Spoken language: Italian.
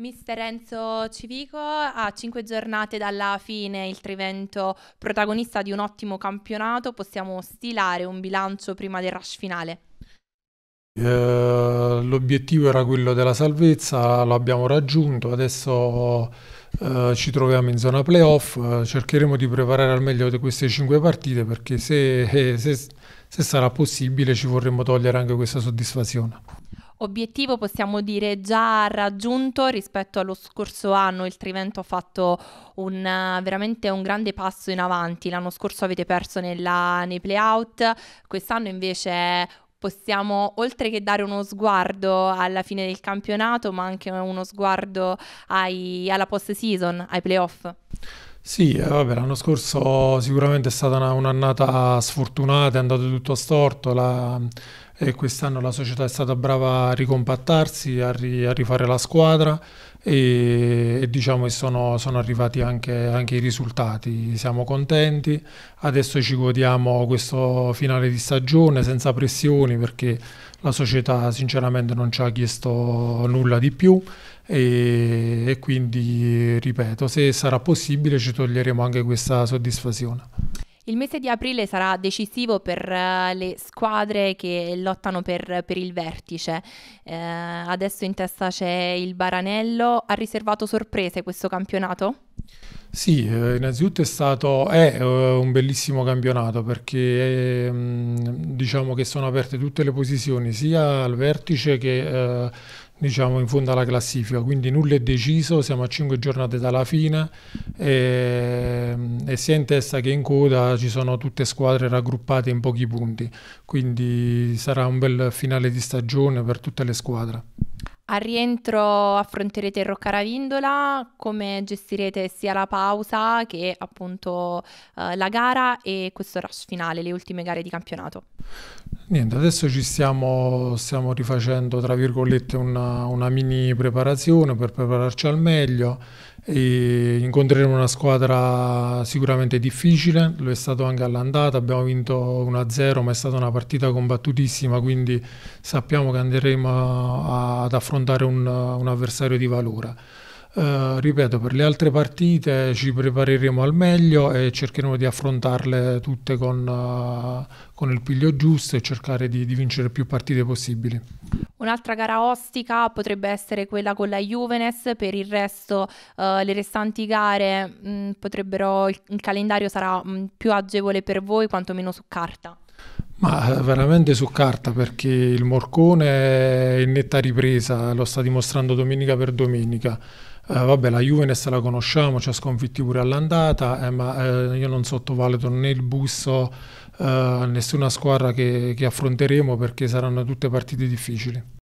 Mister Enzo Civico a cinque giornate dalla fine il Trivento protagonista di un ottimo campionato, possiamo stilare un bilancio prima del rush finale? Eh, l'obiettivo era quello della salvezza, l'abbiamo raggiunto, adesso eh, ci troviamo in zona playoff, eh, cercheremo di preparare al meglio queste cinque partite perché se, eh, se, se sarà possibile ci vorremmo togliere anche questa soddisfazione obiettivo possiamo dire già raggiunto rispetto allo scorso anno. Il Trivento ha fatto un, veramente un grande passo in avanti. L'anno scorso avete perso nella, nei playout, quest'anno invece è possiamo oltre che dare uno sguardo alla fine del campionato, ma anche uno sguardo ai, alla post season, ai playoff. Sì, eh, vabbè, l'anno scorso sicuramente è stata una, un'annata sfortunata, è andato tutto storto, la, e quest'anno la società è stata brava a ricompattarsi, a, ri, a rifare la squadra e, e diciamo che sono, sono arrivati anche, anche, i risultati, siamo contenti, adesso ci godiamo questo finale di stagione senza pressioni perché la società sinceramente non ci ha chiesto nulla di più e, e quindi ripeto se sarà possibile ci toglieremo anche questa soddisfazione. Il mese di aprile sarà decisivo per eh, le squadre che lottano per, per il vertice. Uh, adesso in testa c'è il Baranello. Ha riservato sorprese questo campionato? Sì, eh, innanzitutto è stato è un bellissimo campionato perché è, ehm, diciamo che sono aperte tutte le posizioni, sia al vertice che diciamo in fondo alla classifica, quindi nulla è deciso, siamo a 5 giornate dalla fine, e, ehm, sia in testa che in coda ci sono tutte squadre raggruppate in pochi punti, quindi sarà un bel finale di stagione per tutte le squadre. Al rientro affronterete il Roccaravindola, come gestirete sia la pausa che appunto eh, la gara e questo rush finale, le ultime gare di campionato? Niente, adesso ci stiamo, stiamo rifacendo, tra virgolette, una, una, mini preparazione per prepararci al meglio. E incontreremo una squadra sicuramente difficile, lo è stato anche all'andata, abbiamo vinto 1-0, ma è stata una partita combattutissima, quindi sappiamo che andremo ad affrontare un, un avversario di valore. Eh, ripeto, per le altre partite ci prepareremo al meglio e cercheremo di affrontarle tutte con, uh, con il piglio giusto e cercare di, di vincere più partite possibili. Un'altra gara ostica potrebbe essere quella con la Juvenes, per il resto uh, le restanti gare mh, mm, potrebbero, il, il, calendario sarà mh, mm, più agevole per voi quantomeno su carta. Ma veramente su carta perché il Morcone è in netta ripresa, lo sta dimostrando domenica per domenica. Eh, vabbè, la Juventus la conosciamo, ci ha sconfitti pure all'andata, eh, ma eh, io non sottovaluto né il busto, nessuna squadra che, che affronteremo perché saranno tutte partite difficili.